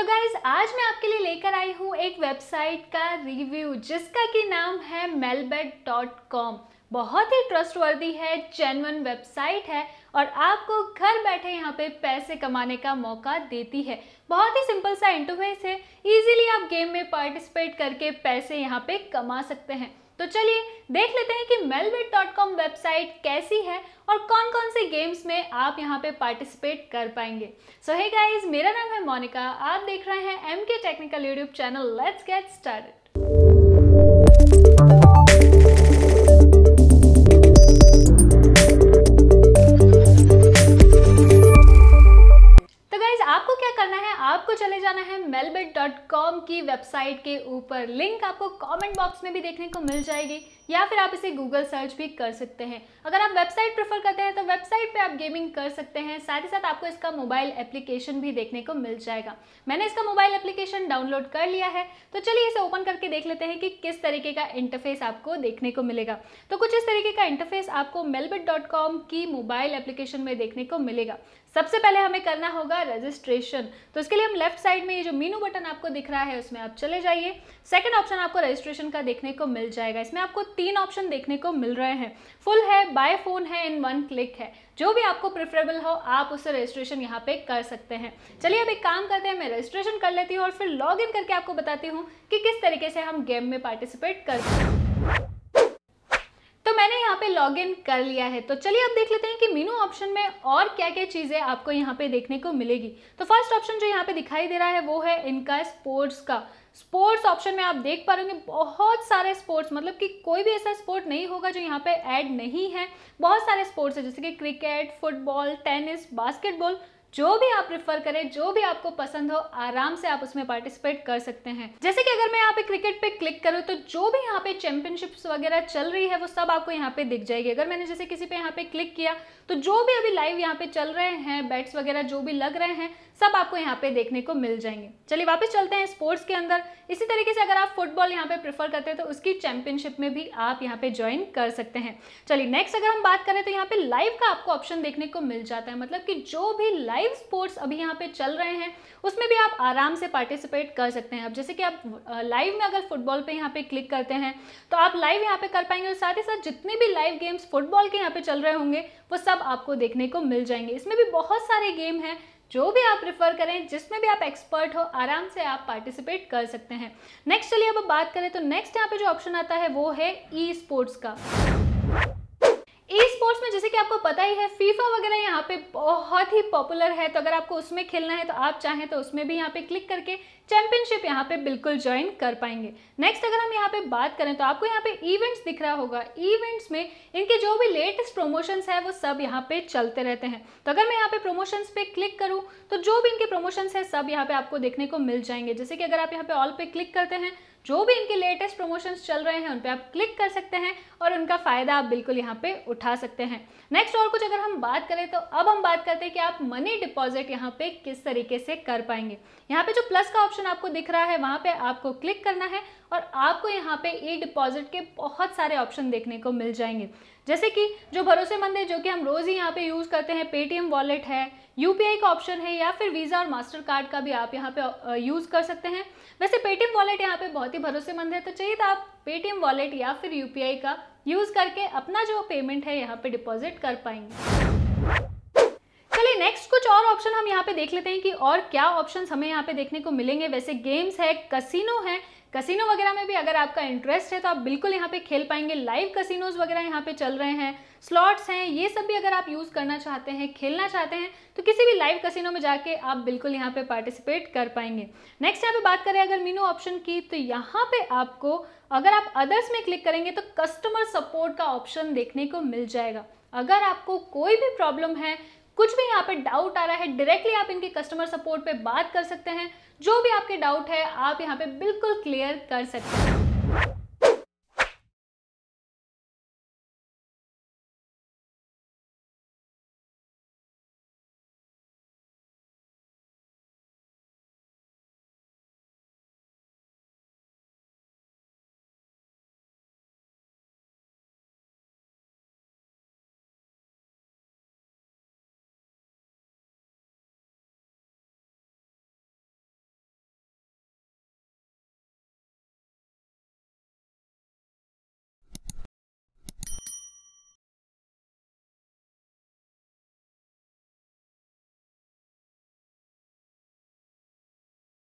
तो गाइज आज मैं आपके लिए लेकर आई हूँ एक वेबसाइट का रिव्यू जिसका कि नाम है मेलबेट डॉट कॉम बहुत ही ट्रस्टवर्दी है जेनवन वेबसाइट है और आपको घर बैठे यहाँ पे पैसे कमाने का मौका देती है बहुत ही सिंपल सा इंटरफेस है इजीली आप गेम में पार्टिसिपेट करके पैसे यहाँ पे कमा सकते हैं तो चलिए देख लेते हैं कि मेलबिट वेबसाइट कैसी है और कौन कौन से गेम्स में आप यहाँ पे पार्टिसिपेट कर पाएंगे सो हे गाइज मेरा नाम है मोनिका आप देख रहे हैं M K technical YouTube channel let's get start की वेबसाइट के ऊपर लिंक आपको कमेंट बॉक्स में भी देखने को मिल जाएगी या फिर आप इसे गूगल सर्च भी कर सकते हैं अगर आप वेबसाइट प्रेफर करते हैं तो वेबसाइट पे आप गेमिंग कर सकते हैं साथ ही साथ आपको इसका मोबाइल एप्लीकेशन भी देखने को मिल जाएगा मैंने इसका मोबाइल एप्लीकेशन डाउनलोड कर लिया है तो चलिए इसे ओपन करके देख लेते हैं कि किस तरीके का इंटरफेस आपको देखने को मिलेगा तो कुछ इस तरीके का इंटरफेस आपको मेलबिट की मोबाइल एप्लीकेशन में देखने को मिलेगा सबसे पहले हमें करना होगा रजिस्ट्रेशन तो इसके लिए हम लेफ्ट साइड में ये जो मीनू बटन आपको दिख रहा है उसमें आप चले जाइए सेकंड ऑप्शन आपको रजिस्ट्रेशन का देखने को मिल जाएगा इसमें आपको तीन ऑप्शन देखने को मिल रहे हैं फुल है बाय फोन है इन वन क्लिक है जो भी आपको प्रेफरेबल हो आप उससे रजिस्ट्रेशन यहाँ पे कर सकते हैं चलिए अब एक काम करते हैं मैं रजिस्ट्रेशन कर लेती हूँ और फिर लॉग इन करके आपको बताती हूँ कि किस तरीके से हम गेम में पार्टिसिपेट कर सकते हैं तो मैंने यहाँ पे लॉग इन कर लिया है तो चलिए अब देख लेते हैं कि मीनू ऑप्शन में और क्या क्या चीज़ें आपको यहाँ पे देखने को मिलेगी तो फर्स्ट ऑप्शन जो यहाँ पे दिखाई दे रहा है वो है इनका स्पोर्ट्स का स्पोर्ट्स ऑप्शन में आप देख पा रहे होंगे बहुत सारे स्पोर्ट्स मतलब कि कोई भी ऐसा स्पोर्ट नहीं होगा जो यहाँ पे ऐड नहीं है बहुत सारे स्पोर्ट्स है जैसे कि क्रिकेट फुटबॉल टेनिस बास्केटबॉल जो भी आप प्रिफर करें जो भी आपको पसंद हो आराम से आप उसमें पार्टिसिपेट कर सकते हैं जैसे कि अगर मैं यहाँ पे क्रिकेट पे क्लिक करूँ तो जो भी यहाँ पे चैंपियनशिप्स वगैरह चल रही है वो सब आपको यहाँ पे दिख जाएगी अगर मैंने जैसे किसी पे यहाँ पे क्लिक किया तो जो भी अभी लाइव यहाँ पे चल रहे हैं बैट्स वगैरह जो भी लग रहे हैं सब आपको यहाँ पे देखने को मिल जाएंगे चलिए वापस चलते हैं स्पोर्ट्स के अंदर इसी तरीके से अगर आप फुटबॉल यहाँ पे प्रिफर करते हैं तो उसकी चैंपियनशिप में भी आप यहाँ पे ज्वाइन कर सकते हैं चलिए नेक्स्ट अगर हम बात करें तो यहाँ पे लाइव का आपको ऑप्शन देखने को मिल जाता है मतलब कि जो भी लाइव लाइव स्पोर्ट्स अभी यहाँ पे चल रहे हैं उसमें भी आप आराम से पार्टिसिपेट कर सकते हैं अब जैसे कि आप लाइव में अगर फुटबॉल पे यहाँ पे क्लिक करते हैं तो आप लाइव यहाँ पे कर पाएंगे और साथ ही साथ जितने भी लाइव गेम्स फुटबॉल के यहाँ पे चल रहे होंगे वो सब आपको देखने को मिल जाएंगे इसमें भी बहुत सारे गेम हैं जो भी आप प्रिफर करें जिसमें भी आप एक्सपर्ट हो आराम से आप पार्टिसिपेट कर सकते हैं नेक्स्ट चलिए अब बात करें तो नेक्स्ट यहाँ पे जो ऑप्शन आता है वो है ई स्पोर्ट्स का स्पोर्ट्स में जैसे कि आपको पता ही है फीफा वगैरह यहाँ पे बहुत ही पॉपुलर है तो अगर आपको उसमें खेलना है तो आप चाहें तो उसमें भी यहाँ पे क्लिक करके चैंपियनशिप यहाँ पे बिल्कुल ज्वाइन कर पाएंगे नेक्स्ट अगर हम यहाँ पे बात करें तो आपको यहाँ पे इवेंट्स दिख रहा होगा इवेंट्स में इनके जो भी लेटेस्ट प्रमोशंस है वो सब यहाँ पे चलते रहते हैं तो अगर मैं यहाँ पे प्रमोशंस पे क्लिक करूँ तो जो भी इनके प्रमोशंस है सब यहाँ पे आपको देखने को मिल जाएंगे जैसे कि अगर आप यहाँ पे ऑल पे क्लिक करते हैं जो भी इनके लेटेस्ट प्रमोशंस चल रहे हैं उन पर आप क्लिक कर सकते हैं और उनका फ़ायदा आप बिल्कुल यहाँ पे उठा सकते हैं नेक्स्ट और कुछ अगर हम बात करें तो अब हम बात करते हैं कि आप मनी डिपॉजिट यहाँ पे किस तरीके से कर पाएंगे यहाँ पे जो प्लस का ऑप्शन आपको दिख रहा है वहाँ पे आपको क्लिक करना है और आपको यहाँ पे ई डिपॉजिट के बहुत सारे ऑप्शन देखने को मिल जाएंगे जैसे कि जो भरोसेमंद है जो कि हम रोज़ ही यहाँ पे यूज़ करते हैं पेटीएम वॉलेट है यूपीआई का ऑप्शन है या फिर वीज़ा और मास्टर कार्ड का भी आप यहाँ पे यूज़ कर सकते हैं वैसे पेटीएम वॉलेट यहाँ पे बहुत बहुत ही भरोसेमंद है तो चाहिए तो आप पेटीएम वॉलेट या फिर यूपीआई का यूज़ करके अपना जो पेमेंट है यहाँ पे डिपॉजिट कर पाएंगे चलिए नेक्स्ट कुछ और ऑप्शन हम यहाँ पे देख लेते हैं कि और क्या ऑप्शन हमें यहाँ पे देखने को मिलेंगे वैसे गेम्स है कसिनो है कसिनो वगैरह में भी अगर आपका इंटरेस्ट है तो आप बिल्कुल यहाँ पे खेल पाएंगे लाइव कसिनोज वगैरह यहाँ पे चल रहे हैं स्लॉट्स हैं ये सब भी अगर आप यूज़ करना चाहते हैं खेलना चाहते हैं तो किसी भी लाइव कसिनो में जाके आप बिल्कुल यहाँ पे पार्टिसिपेट कर पाएंगे नेक्स्ट यहाँ पे बात करें अगर मीनू ऑप्शन की तो यहाँ पे आपको अगर आप अदर्स में क्लिक करेंगे तो कस्टमर सपोर्ट का ऑप्शन देखने को मिल जाएगा अगर आपको कोई भी प्रॉब्लम है कुछ भी यहाँ पे डाउट आ रहा है डायरेक्टली आप इनके कस्टमर सपोर्ट पे बात कर सकते हैं जो भी आपके डाउट है आप यहाँ पे बिल्कुल क्लियर कर सकते हैं